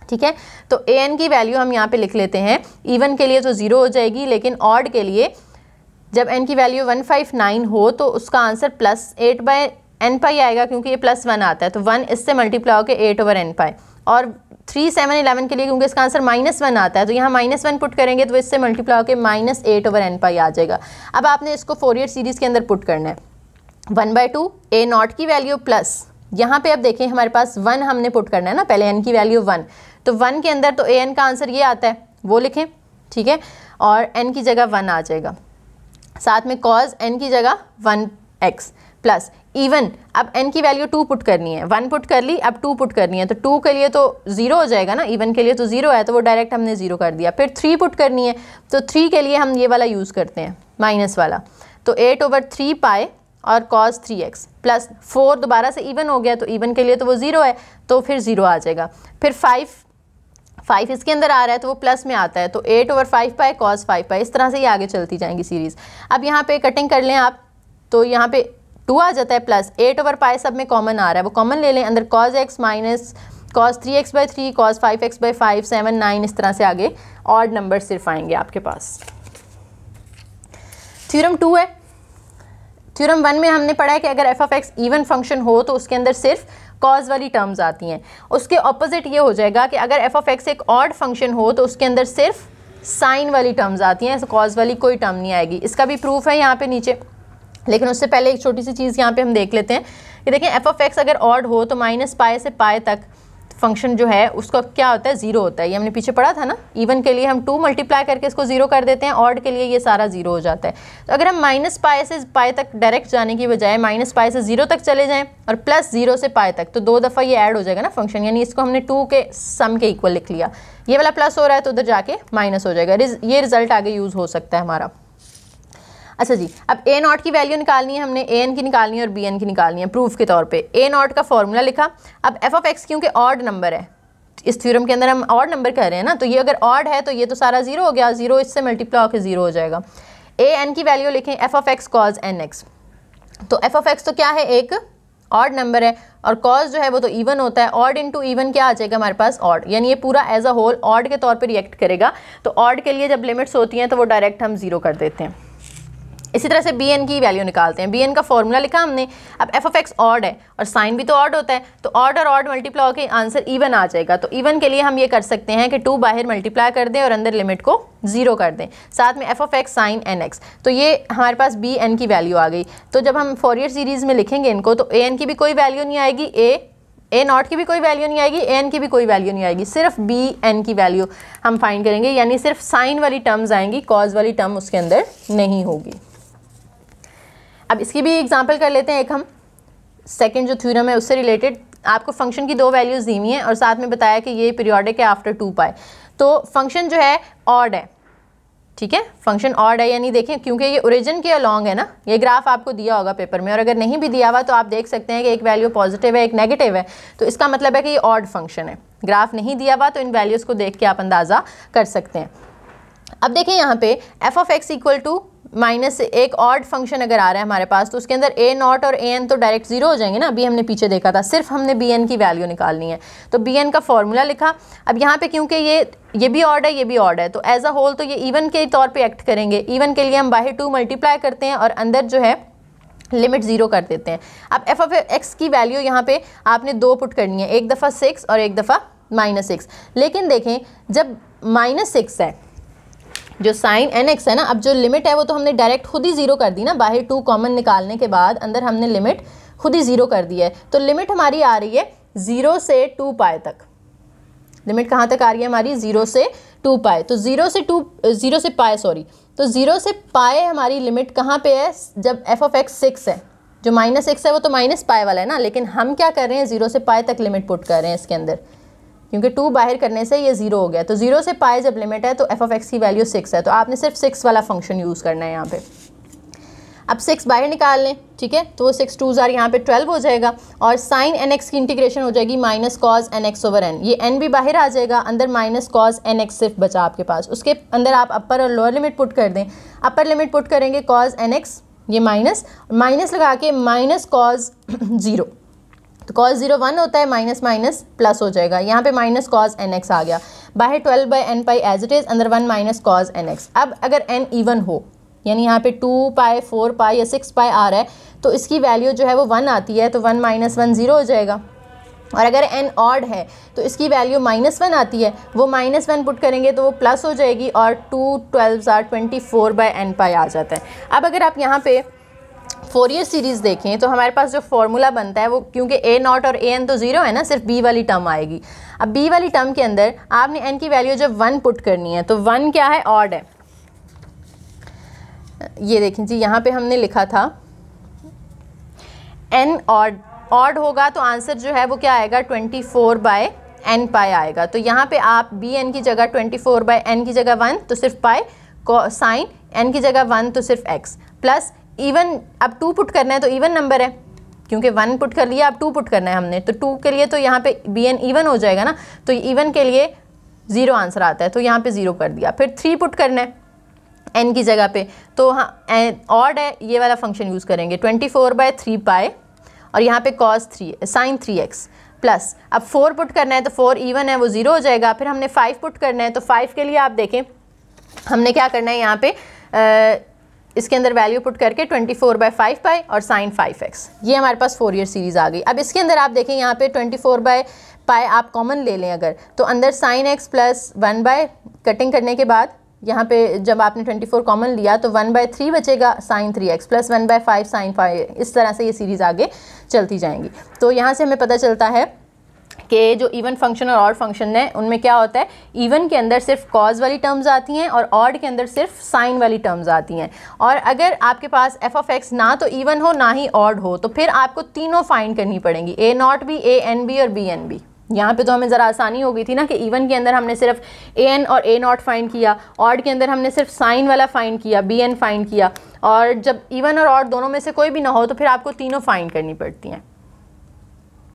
ठीक है तो ए एन की वैल्यू हम यहाँ पे लिख लेते हैं इवन के लिए तो ज़ीरो हो जाएगी लेकिन ऑड के लिए जब एन की वैल्यू वन फाइव नाइन हो तो उसका answer plus eight by n pi आएगा क्योंकि ये प्लस वन आता है तो वन इससे मल्टीप्लाई होकर एट ओवर एन पाई और थ्री सेवन इलेवन के लिए क्योंकि इसका आंसर माइनस वन आता है तो यहाँ माइनस वन पुट करेंगे तो इससे मल्टीप्लाई होकर minus eight over n pi आ जाएगा अब आपने इसको फोर ईयर सीरीज़ के अंदर पुट करना है one by two a naught की वैल्यू प्लस यहाँ पे अब देखें हमारे पास वन हमने पुट करना है ना पहले एन की वैल्यू वन तो वन के अंदर तो ए एन का आंसर ये आता है वो लिखें ठीक है और एन की जगह वन आ जाएगा साथ में कॉज एन की जगह वन एक्स प्लस इवन अब एन की वैल्यू टू पुट करनी है वन पुट कर ली अब टू पुट करनी है तो टू के लिए तो ज़ीरो हो जाएगा ना इवन के लिए तो ज़ीरो है तो वो डायरेक्ट हमने ज़ीरो कर दिया फिर थ्री पुट करनी है तो थ्री के लिए हम ये वाला यूज़ करते हैं माइनस वाला तो एट ओवर थ्री पाए और cos three x plus four दोबारा से इवन हो गया तो इवन के लिए तो वो ज़ीरो है तो फिर ज़ीरो आ जाएगा फिर फाइव फाइव इसके अंदर आ रहा है तो वो प्लस में आता है तो eight over five pi cos five pi इस तरह से ही आगे चलती जाएंगी सीरीज़ अब यहाँ पे कटिंग कर लें आप तो यहाँ पे टू आ जाता है प्लस एट ओवर पाए सब में कॉमन आ रहा है वो कॉमन ले लें अंदर cos x minus cos three x by three cos five x by five seven nine इस तरह से आगे और नंबर सिर्फ आएंगे आपके पास थ्योरम टू है थ्योरम वन में हमने पढ़ा है कि अगर f of x even function हो तो उसके अंदर सिर्फ कॉज वाली टर्म्स आती हैं उसके ऑपोजिट ये हो जाएगा कि अगर एफ ऑफ एक्स एक ऑड फंक्शन हो तो उसके अंदर सिर्फ साइन वाली टर्म्स आती हैं कॉज वाली कोई टर्म नहीं आएगी इसका भी प्रूफ है यहाँ पे नीचे लेकिन उससे पहले एक छोटी सी चीज़ यहाँ पे हम देख लेते हैं कि देखें एफ ऑफ एक्स अगर ऑड हो तो माइनस पाए से पाए तक फंक्शन जो है उसका क्या होता है ज़ीरो होता है ये हमने पीछे पढ़ा था ना इवन के लिए हम टू मल्टीप्लाई करके इसको ज़ीरो कर देते हैं ऑड के लिए ये सारा ज़ीरो हो जाता है तो अगर हम माइनस पाए से पाए तक डायरेक्ट जाने की बजाय माइनस पाए से ज़ीरो तक चले जाएँ और प्लस ज़ीरो से पाए तक तो दो दफ़ा ये ऐड हो जाएगा ना फंक्शन यानी इसको हमने टू के सम के इक्वल लिख लिया ये वाला प्लस हो रहा है तो उधर जाके माइनस हो जाएगा ये रिज़ल्ट आगे यूज़ हो सकता है हमारा अच्छा जी अब ए नॉट की वैल्यू निकालनी है हमने ए एन की निकालनी है और बी एन की निकालनी है प्रूफ के तौर पे ए नॉट का फॉर्मूला लिखा अब एफ ऑफ एक्स क्योंकि ऑड नंबर है इस थ्योरम के अंदर हम ऑड नंबर कह रहे हैं ना तो ये अगर ऑड है तो ये तो सारा जीरो हो गया जीरो इससे मल्टीप्लाई होकर जीरो हो जाएगा ए एन की वैल्यू लिखें f of x cos n x तो एफ ऑफ एक्स तो क्या है एक ऑड नंबर है और कॉज जो है वो तो इवन होता है ऑड इंटू ईवन क्या आ जाएगा हमारे पास ऑड यानी ये पूरा एज अ होल ऑड के तौर पर रिएक्ट करेगा तो ऑड के लिए जब लिमिट्स होती हैं तो वो डायरेक्ट हम जीरो कर देते हैं इसी तरह से बी एन की वैल्यू निकालते हैं बी एन का फॉर्मूला लिखा हमने अब एफ ऑफ एक्स ऑड है और साइन भी तो ऑड होता है तो ऑड और ऑड मल्टीप्लाई होकर आंसर इवन आ जाएगा तो इवन के लिए हम ये कर सकते हैं कि टू बाहर मल्टीप्लाई कर दें और अंदर लिमिट को जीरो कर दें साथ में f of x sine n x तो ये हमारे पास बी एन की वैल्यू आ गई तो जब हम ईयर सीरीज़ में लिखेंगे इनको तो ए एन की भी कोई वैल्यू नहीं आएगी ए ए नॉट की भी कोई वैल्यू नहीं आएगी ए एन की भी कोई वैल्यू नहीं आएगी सिर्फ बी एन की वैल्यू हम फाइंड करेंगे यानी सिर्फ साइन वाली टर्म्स आएंगी कॉज वाली टर्म उसके अंदर नहीं होगी अब इसकी भी एग्जाम्पल कर लेते हैं एक हम सेकेंड जो थ्यूरम है उससे रिलेटेड आपको फंक्शन की दो वैल्यूज़ दी हुई हैं और साथ में बताया कि ये पीरियडिक है आफ्टर टू पाए तो फंक्शन जो है ऑड है ठीक है फंक्शन ऑड है यानी देखें क्योंकि ये ओरिजिन के अलॉन्ग है ना ये ग्राफ आपको दिया होगा पेपर में और अगर नहीं भी दिया हुआ तो आप देख सकते हैं कि एक वैल्यू पॉजिटिव है एक नेगेटिव है तो इसका मतलब है कि ये ऑड फंक्शन है ग्राफ नहीं दिया हुआ तो इन वैल्यूज़ को देख के आप अंदाज़ा कर सकते हैं अब देखें यहाँ पे f of x equal to minus एक ऑड फंक्शन अगर आ रहा है हमारे पास तो उसके अंदर ए नॉट और ए एन तो डायरेक्ट जीरो हो जाएंगे ना अभी हमने पीछे देखा था सिर्फ हमने बी एन की वैल्यू निकालनी है तो बी एन का फॉर्मूला लिखा अब यहाँ पे क्योंकि ये ये भी ऑर्ड है ये भी ऑर्ड है तो एज अ होल तो ये इवन के तौर पर एक्ट करेंगे इवन के लिए हम बाहर टू मल्टीप्लाई करते हैं और अंदर जो है लिमिट ज़ीरो कर देते हैं अब एफ ऑफ एक्स की वैल्यू यहाँ पे आपने दो पुट करनी है एक दफ़ा सिक्स और एक दफ़ा माइनस सिक्स लेकिन देखें जब माइनस सिक्स है जो साइन एन एक्स है ना अब जो लिमिट है वो तो हमने डायरेक्ट खुद ही ज़ीरो कर दी ना बाहर टू कॉमन निकालने के बाद अंदर हमने लिमिट खुद ही ज़ीरो कर दी है तो लिमिट हमारी आ रही है ज़ीरो से टू पाए तक लिमिट कहाँ तक आ रही है हमारी ज़ीरो से टू पाए तो ज़ीरो से टू ज़ीरो से पाए सॉरी तो ज़ीरो से पाए हमारी लिमिट कहाँ पे है जब एफ ऑफ एक्स सिक्स है जो माइनस एक्स है वो तो माइनस पाए वाला है ना लेकिन हम क्या कर रहे हैं ज़ीरो से पाए तक लिमिट पुट कर रहे हैं इसके अंदर क्योंकि टू बाहर करने से ये ज़ीरो हो गया तो ज़ीरो से पाए जब लिमिट है तो एफ ऑफ एक्स की वैल्यू सिक्स है तो आपने सिर्फ सिक्स वाला फंक्शन यूज़ करना है यहाँ पे अब सिक्स बाहर निकाल लें ठीक है तो सिक्स टू ज़ार यहाँ पे ट्वेल्व हो जाएगा और साइन एन एक्स की इंटीग्रेशन हो जाएगी minus cos n x over n ये एन भी बाहर आ जाएगा अंदर माइनस कॉज एन एक्स सिर्फ बचा आपके पास उसके अंदर आप अपर और लोअर लिमिट पुट कर दें अपर लिमिट पुट करेंगे कॉज एन एक्स ये माइनस माइनस लगा के माइनस कॉज ज़ीरो तो कॉस जीरो वन होता है माइनस माइनस प्लस हो जाएगा यहाँ पे माइनस कॉस एन एक्स आ गया बाहर twelve by n pi as it is अंदर one minus cos n x अब अगर एन ईवन हो यानी यहाँ पे टू पाई फोर पाई या सिक्स पाई आ रहा है तो इसकी वैल्यू जो है वो वन आती है तो वन माइनस वन ज़ीरो हो जाएगा और अगर एन ऑड है तो इसकी वैल्यू माइनस वन आती है वो माइनस वन पुट करेंगे तो वो प्लस हो जाएगी और two twelve are twenty four by n pi आ जाता है अब अगर आप यहाँ पे फोरियर सीरीज़ देखें तो हमारे पास जो फॉर्मूला बनता है वो क्योंकि ए नॉट और ए एन तो ज़ीरो है ना सिर्फ बी वाली टर्म आएगी अब बी वाली टर्म के अंदर आपने एन की वैल्यू जब वन पुट करनी है तो वन क्या है ऑड है ये देखें जी यहाँ पे हमने लिखा था एन ऑड ऑड होगा तो आंसर जो है वो क्या आएगा twenty four bye n pi आएगा तो यहाँ पे आप बी एन की जगह ट्वेंटी फोर बाय एन की जगह वन तो सिर्फ पाए साइन एन की जगह वन तो सिर्फ एक्स प्लस इवन अब टू पुट करना है तो इवन नंबर है क्योंकि वन पुट कर लिया अब टू पुट करना है हमने तो टू के लिए तो यहाँ पे बी एन ईवन हो जाएगा ना तो इवन के लिए ज़ीरो आंसर आता है तो यहाँ पे ज़ीरो कर दिया फिर थ्री पुट करना है एन की जगह पे तो हाँ ऑड है ये वाला फंक्शन यूज़ करेंगे twenty four by three pi और यहाँ पे cos three sine three x plus अब फोर पुट करना है तो फोर इवन है वो ज़ीरो हो जाएगा फिर हमने फाइव पुट करना है तो फाइव के लिए आप देखें हमने क्या करना है यहाँ पे इसके अंदर वैल्यू पुट करके 24 फोर बाय फाइव पाई और साइन फाइव एक्स ये हमारे पास फोर ईयर सीरीज़ आ गई अब इसके अंदर आप देखें यहाँ पे 24 फोर बाय पाई आप कॉमन ले लें अगर तो अंदर sine x plus one by cutting करने के बाद यहाँ पे जब आपने 24 कॉमन लिया तो वन बाय थ्री बचेगा sine three x plus one by five sine five इस तरह से ये सीरीज़ आगे चलती जाएंगी तो यहाँ से हमें पता चलता है के जो इवन फंक्शन और ऑड फंक्शन है उनमें क्या होता है इवन के अंदर सिर्फ कॉज वाली टर्म्स आती हैं और ऑड के अंदर सिर्फ साइन वाली टर्म्स आती हैं और अगर आपके पास एफ ऑफ एक्स ना तो इवन हो ना ही ऑड हो तो फिर आपको तीनों फाइंड करनी पड़ेंगी ए नॉट भी ए एन बी और बी एन बी यहाँ पे तो हमें ज़रा आसानी हो गई थी ना कि इवन के अंदर हमने सिर्फ ए एन और ए नॉट फाइंड किया ऑड के अंदर हमने सिर्फ साइन वाला फाइंड किया बी एन फाइंड किया और जब इवन और ऑड दोनों में से कोई भी ना हो तो फिर आपको तीनों फाइंड करनी पड़ती हैं